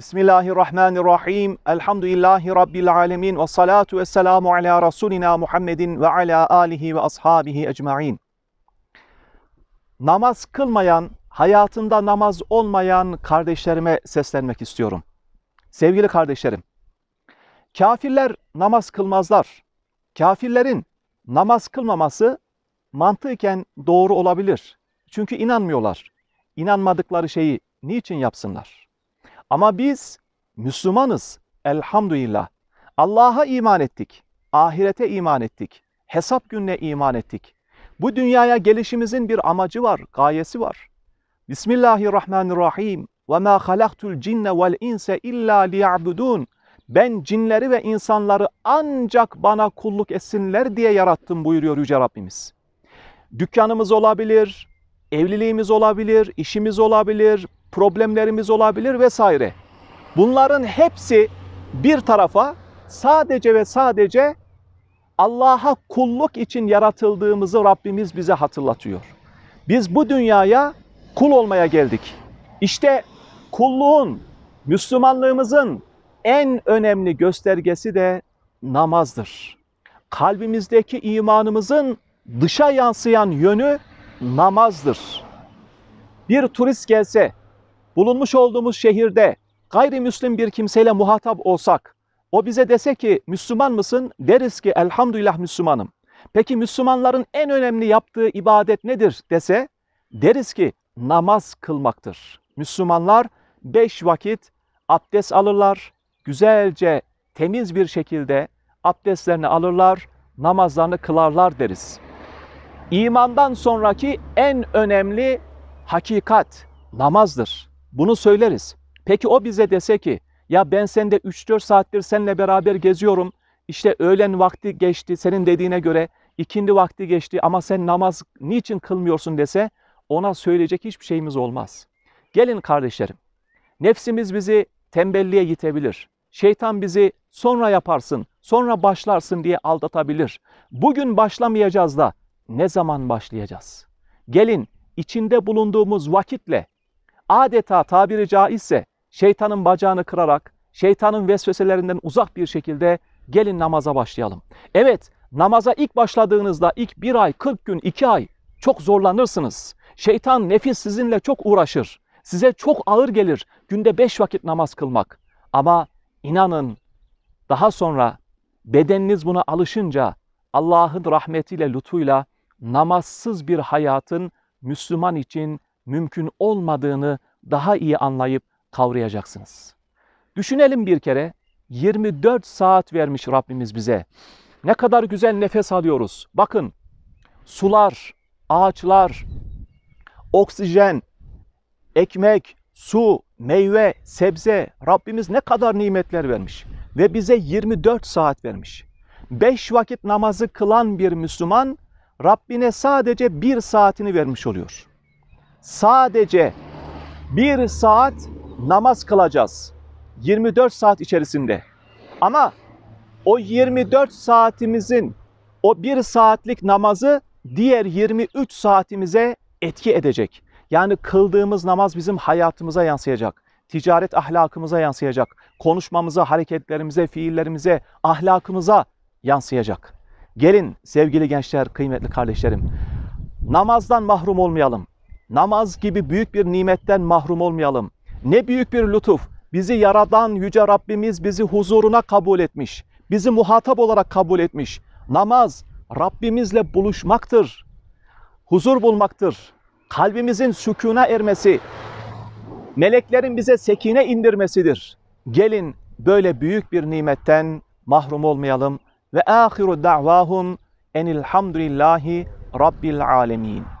Bismillahirrahmanirrahim. Elhamdülillahi Rabbil alemin. Ve salatu ve selamu ala Resulina Muhammedin ve ala alihi ve ashabihi ecma'in. Namaz kılmayan, hayatında namaz olmayan kardeşlerime seslenmek istiyorum. Sevgili kardeşlerim, kafirler namaz kılmazlar. Kafirlerin namaz kılmaması mantıken doğru olabilir. Çünkü inanmıyorlar. İnanmadıkları şeyi niçin yapsınlar? Ama biz Müslümanız elhamdülillah. Allah'a iman ettik, ahirete iman ettik, hesap gününe iman ettik. Bu dünyaya gelişimizin bir amacı var, gayesi var. Bismillahirrahmanirrahim. Ve ma halaktul cinne vel insa illa liya'budun. Ben cinleri ve insanları ancak bana kulluk etsinler diye yarattım buyuruyor Yüce Rabbimiz. Dükkanımız olabilir, evliliğimiz olabilir, işimiz olabilir, problemlerimiz olabilir vesaire. Bunların hepsi bir tarafa sadece ve sadece Allah'a kulluk için yaratıldığımızı Rabbimiz bize hatırlatıyor. Biz bu dünyaya kul olmaya geldik. İşte kulluğun, Müslümanlığımızın en önemli göstergesi de namazdır. Kalbimizdeki imanımızın dışa yansıyan yönü namazdır. Bir turist gelse bulunmuş olduğumuz şehirde gayrimüslim bir kimseyle muhatap olsak, o bize dese ki Müslüman mısın? Deriz ki elhamdülillah Müslümanım. Peki Müslümanların en önemli yaptığı ibadet nedir dese? Deriz ki namaz kılmaktır. Müslümanlar beş vakit abdest alırlar, güzelce temiz bir şekilde abdestlerini alırlar, namazlarını kılarlar deriz. İmandan sonraki en önemli hakikat namazdır. Bunu söyleriz. Peki o bize dese ki ya ben sende 3-4 saattir seninle beraber geziyorum. İşte öğlen vakti geçti senin dediğine göre ikindi vakti geçti ama sen namaz niçin kılmıyorsun dese ona söyleyecek hiçbir şeyimiz olmaz. Gelin kardeşlerim. Nefsimiz bizi tembelliğe yitebilir. Şeytan bizi sonra yaparsın, sonra başlarsın diye aldatabilir. Bugün başlamayacağız da ne zaman başlayacağız? Gelin içinde bulunduğumuz vakitle adeta tabiri caizse şeytanın bacağını kırarak, şeytanın vesveselerinden uzak bir şekilde gelin namaza başlayalım. Evet, namaza ilk başladığınızda ilk bir ay, kırk gün, iki ay çok zorlanırsınız. Şeytan, nefis sizinle çok uğraşır. Size çok ağır gelir günde beş vakit namaz kılmak. Ama inanın daha sonra bedeniniz buna alışınca Allah'ın rahmetiyle, lütfuyla namazsız bir hayatın Müslüman için mümkün olmadığını daha iyi anlayıp kavrayacaksınız. Düşünelim bir kere 24 saat vermiş Rabbimiz bize. Ne kadar güzel nefes alıyoruz. Bakın sular, ağaçlar, oksijen, ekmek, su, meyve, sebze Rabbimiz ne kadar nimetler vermiş ve bize 24 saat vermiş. 5 vakit namazı kılan bir Müslüman Rabbine sadece 1 saatini vermiş oluyor sadece bir saat namaz kılacağız. 24 saat içerisinde. Ama o 24 saatimizin o bir saatlik namazı diğer 23 saatimize etki edecek. Yani kıldığımız namaz bizim hayatımıza yansıyacak. Ticaret ahlakımıza yansıyacak. Konuşmamıza, hareketlerimize, fiillerimize, ahlakımıza yansıyacak. Gelin sevgili gençler, kıymetli kardeşlerim. Namazdan mahrum olmayalım namaz gibi büyük bir nimetten mahrum olmayalım. Ne büyük bir lütuf. Bizi yaradan yüce Rabbimiz bizi huzuruna kabul etmiş. Bizi muhatap olarak kabul etmiş. Namaz Rabbimizle buluşmaktır. Huzur bulmaktır. Kalbimizin sükuna ermesi, meleklerin bize sekine indirmesidir. Gelin böyle büyük bir nimetten mahrum olmayalım. Ve ahiru da'vahum enilhamdülillahi rabbil alemin.